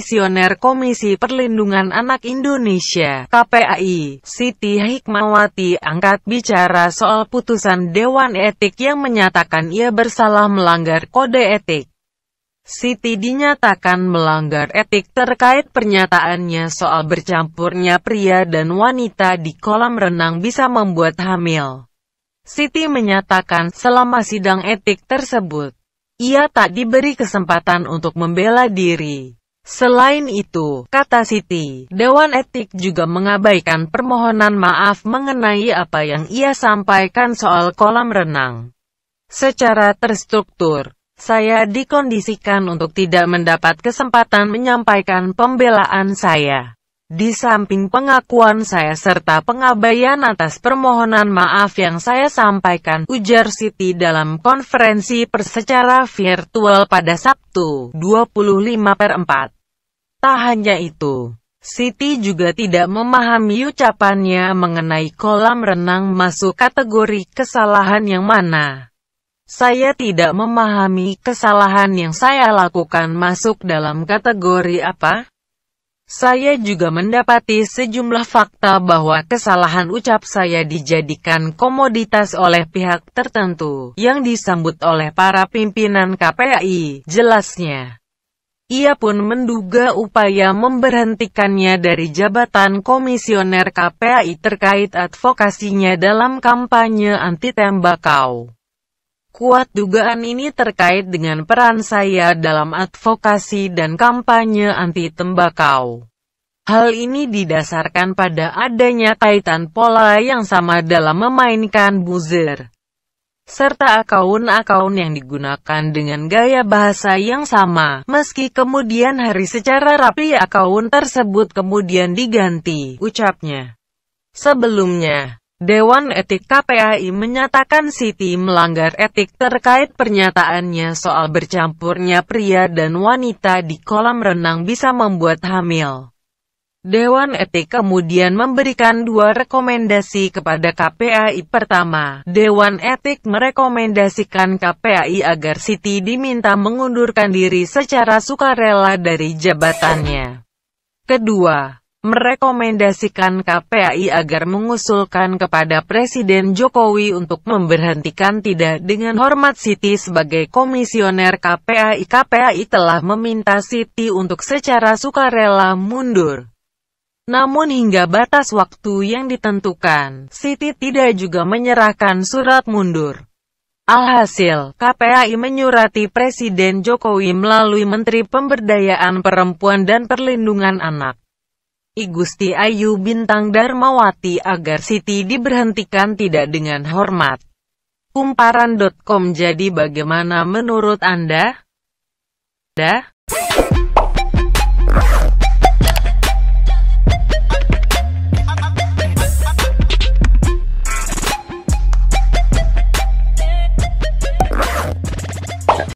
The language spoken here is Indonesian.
Komisioner Komisi Perlindungan Anak Indonesia, KPAI, Siti Hikmawati angkat bicara soal putusan Dewan Etik yang menyatakan ia bersalah melanggar kode etik. Siti dinyatakan melanggar etik terkait pernyataannya soal bercampurnya pria dan wanita di kolam renang bisa membuat hamil. Siti menyatakan selama sidang etik tersebut, ia tak diberi kesempatan untuk membela diri. Selain itu, kata Siti, Dewan Etik juga mengabaikan permohonan maaf mengenai apa yang ia sampaikan soal kolam renang. Secara terstruktur, saya dikondisikan untuk tidak mendapat kesempatan menyampaikan pembelaan saya. Di samping pengakuan saya serta pengabaian atas permohonan maaf yang saya sampaikan, ujar Siti dalam konferensi pers virtual pada Sabtu, 25 per 4. Tak hanya itu, Siti juga tidak memahami ucapannya mengenai kolam renang masuk kategori kesalahan yang mana. Saya tidak memahami kesalahan yang saya lakukan masuk dalam kategori apa. Saya juga mendapati sejumlah fakta bahwa kesalahan ucap saya dijadikan komoditas oleh pihak tertentu, yang disambut oleh para pimpinan KPI, jelasnya. Ia pun menduga upaya memberhentikannya dari jabatan komisioner KPAI terkait advokasinya dalam kampanye anti tembakau. Kuat dugaan ini terkait dengan peran saya dalam advokasi dan kampanye anti tembakau. Hal ini didasarkan pada adanya kaitan pola yang sama dalam memainkan buzzer serta akun-akun yang digunakan dengan gaya bahasa yang sama. Meski kemudian hari secara rapi akun tersebut kemudian diganti, ucapnya. Sebelumnya, Dewan Etik KPAI menyatakan Siti melanggar etik terkait pernyataannya soal bercampurnya pria dan wanita di kolam renang bisa membuat hamil. Dewan Etik kemudian memberikan dua rekomendasi kepada KPAI. Pertama, Dewan Etik merekomendasikan KPAI agar Siti diminta mengundurkan diri secara sukarela dari jabatannya. Kedua, merekomendasikan KPAI agar mengusulkan kepada Presiden Jokowi untuk memberhentikan tidak dengan hormat Siti sebagai komisioner KPAI. KPAI telah meminta Siti untuk secara sukarela mundur. Namun hingga batas waktu yang ditentukan, Siti tidak juga menyerahkan surat mundur. Alhasil, KPAI menyurati Presiden Jokowi melalui Menteri Pemberdayaan Perempuan dan Perlindungan Anak. I Gusti Ayu Bintang Darmawati agar Siti diberhentikan tidak dengan hormat. Kumparan.com jadi bagaimana menurut Anda? Dah?